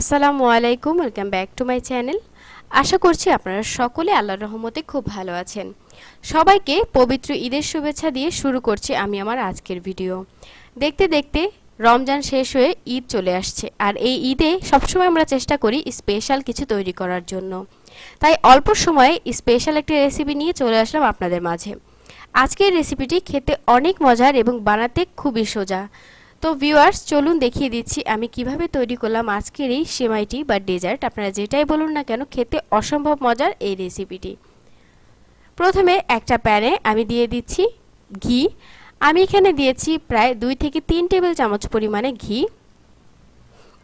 আসসালামু আলাইকুম welcome back to my channel আশা করছি আপনারা সকলে আল্লাহর রহমতে খুব ভালো আছেন সবাইকে পবিত্র ঈদের শুভেচ্ছা দিয়ে শুরু করছি আমি আমার আজকের ভিডিও দেখতে দেখতে রমজান শেষ হয়ে ঈদ চলে আসছে আর এই ঈদে সবসময় আমরা চেষ্টা করি স্পেশাল কিছু তৈরি করার জন্য তাই অল্প সময়ে স্পেশাল একটি রেসিপি নিয়ে চলে আসলাম আপনাদের মাঝে আজকের রেসিপিটি খেতে অনেক মজার এবং বানাতে খুবই সোজা তো ভিউয়ার্স চলুন দেখিয়ে দিচ্ছি আমি কিভাবে তৈরি করলাম আজকের এই সেমাইটি বা ডেজার্ট আপনারা যেটাই বলুন না কেন খেতে অসম্ভব মজার এই রেসিপিটি প্রথমে একটা প্যানে আমি দিয়ে দিচ্ছি ঘি আমি এখানে দিয়েছি প্রায় দুই থেকে তিন টেবিল চামচ পরিমাণে ঘি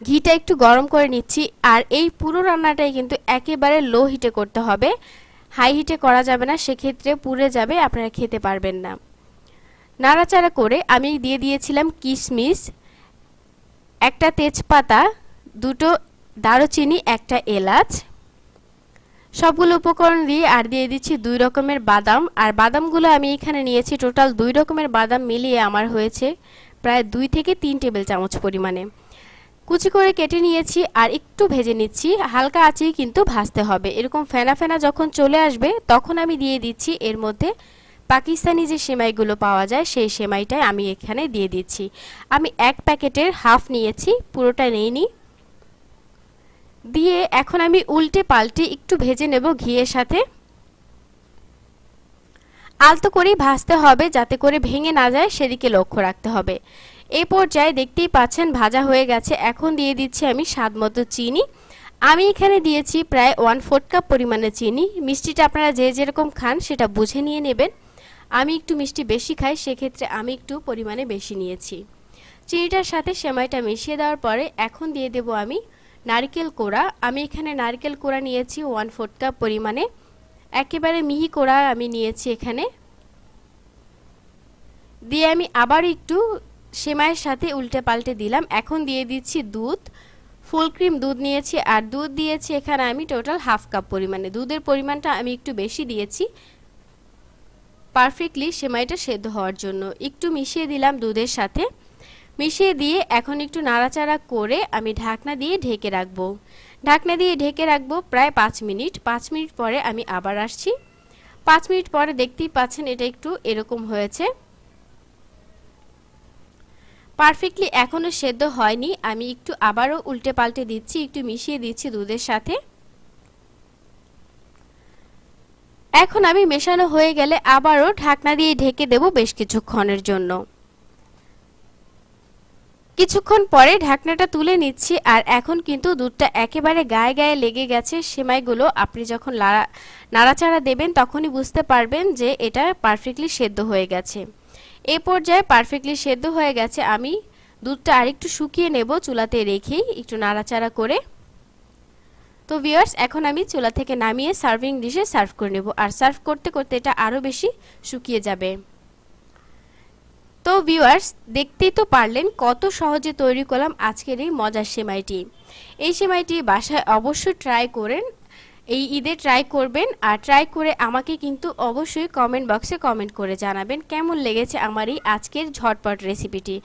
ঘিটা একটু গরম করে নিচ্ছি আর এই পুরো রান্নাটাই কিন্তু একেবারে লো হিটে করতে হবে হাই হিটে করা যাবে না সেক্ষেত্রে পুড়ে যাবে আপনারা খেতে পারবেন না নাড়াচাড়া করে আমি দিয়ে দিয়েছিলাম কিশমিশ একটা তেজপাতা দুটো দারুচিনি একটা এলাচ সবগুলো উপকরণ দিয়ে আর দিয়ে দিচ্ছি দুই রকমের বাদাম আর বাদামগুলো আমি এখানে নিয়েছি টোটাল দুই রকমের বাদাম মিলিয়ে আমার হয়েছে প্রায় দুই থেকে তিন টেবিল চামচ পরিমাণে কুচি করে কেটে নিয়েছি আর একটু ভেজে নিচ্ছি হালকা আঁচেই কিন্তু ভাজতে হবে এরকম ফেনা ফেনা যখন চলে আসবে তখন আমি দিয়ে দিচ্ছি এর মধ্যে পাকিস্তানি যে সেমাইগুলো পাওয়া যায় সেই সেমাইটাই আমি এখানে দিয়ে দিচ্ছি আমি এক প্যাকেটের হাফ নিয়েছি পুরোটা নিইনি দিয়ে এখন আমি উল্টে পাল্টে একটু ভেজে নেব ঘিয়ের সাথে আলতো করেই ভাজতে হবে যাতে করে ভেঙে না যায় সেদিকে লক্ষ্য রাখতে হবে এ পর্যায়ে দেখতেই পাচ্ছেন ভাজা হয়ে গেছে এখন দিয়ে দিচ্ছি আমি স্বাদ মতো চিনি আমি এখানে দিয়েছি প্রায় ওয়ান ফোর্থ কাপ পরিমাণে চিনি মিষ্টিটা আপনারা যে যেরকম খান সেটা বুঝে নিয়ে নেবেন আমি একটু মিষ্টি বেশি খাই সেক্ষেত্রে আমি একটু পরিমাণে বেশি নিয়েছি চিনিটার সাথে সেমাইটা মিশিয়ে দেওয়ার পরে এখন দিয়ে দেব আমি নারকেল কোড়া আমি এখানে নারকেল কোড়া নিয়েছি ওয়ান ফোর্থ কাপ পরিমাণে একেবারে মিহি কোড়া আমি নিয়েছি এখানে দিয়ে আমি আবার একটু সেমাইয়ের সাথে উল্টে পাল্টে দিলাম এখন দিয়ে দিচ্ছি দুধ ফুল ক্রিম দুধ নিয়েছি আর দুধ দিয়েছি এখানে আমি টোটাল হাফ কাপ পরিমাণে দুধের পরিমাণটা আমি একটু বেশি দিয়েছি পারফেক্টলি সেমাইটা সেদ্ধ হওয়ার জন্য একটু মিশিয়ে দিলাম দুধের সাথে মিশিয়ে দিয়ে এখন একটু নাড়াচাড়া করে আমি ঢাকনা দিয়ে ঢেকে রাখবো ঢাকনা দিয়ে ঢেকে রাখবো প্রায় পাঁচ মিনিট পাঁচ মিনিট পরে আমি আবার আসছি পাঁচ মিনিট পরে দেখতেই পাচ্ছেন এটা একটু এরকম হয়েছে পারফেক্টলি এখনও সেদ্ধ হয়নি আমি একটু আবারও উল্টে পাল্টে দিচ্ছি একটু মিশিয়ে দিচ্ছি দুধের সাথে এখন আমি মেশানো হয়ে গেলে আবারও ঢাকনা দিয়ে ঢেকে দেব বেশ কিছুক্ষণের জন্য কিছুক্ষণ পরে ঢাকনাটা তুলে নিচ্ছি আর এখন কিন্তু দুধটা একেবারে গায়ে গায়ে লেগে গেছে সেমাইগুলো আপনি যখন নাড়াচাড়া দেবেন তখনই বুঝতে পারবেন যে এটা পারফেক্টলি সেদ্ধ হয়ে গেছে এ পর্যায়ে পারফেক্টলি সেদ্ধ হয়ে গেছে আমি দুধটা আরেকটু শুকিয়ে নেব চুলাতে রেখেই একটু নাড়াচাড়া করে তো ভিউয়ার্স এখন আমি চুলা থেকে নামিয়ে সার্ভিং ডিশে সার্ভ করে নেব আর সার্ভ করতে করতে এটা আরও বেশি শুকিয়ে যাবে তো ভিউয়ার্স দেখতেই তো পারলেন কত সহজে তৈরি করলাম আজকের এই মজার সেমাইটি এই সেমাইটি বাসায় অবশ্যই ট্রাই করেন এই ঈদে ট্রাই করবেন আর ট্রাই করে আমাকে কিন্তু অবশ্যই কমেন্ট বক্সে কমেন্ট করে জানাবেন কেমন লেগেছে আমার এই আজকের ঝটপট রেসিপিটি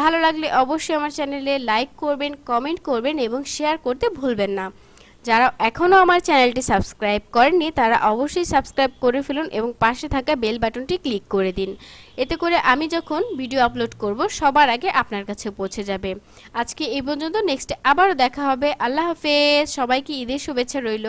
ভালো লাগলে অবশ্যই আমার চ্যানেলে লাইক করবেন কমেন্ট করবেন এবং শেয়ার করতে ভুলবেন না যারা এখনও আমার চ্যানেলটি সাবস্ক্রাইব করেননি তারা অবশ্যই সাবস্ক্রাইব করে ফেলুন এবং পাশে থাকা বেল বাটনটি ক্লিক করে দিন এতে করে আমি যখন ভিডিও আপলোড করব সবার আগে আপনার কাছে পৌঁছে যাবে আজকে এই পর্যন্ত নেক্সট আবারও দেখা হবে আল্লাহ হাফেজ সবাইকে ঈদের শুভেচ্ছা রইল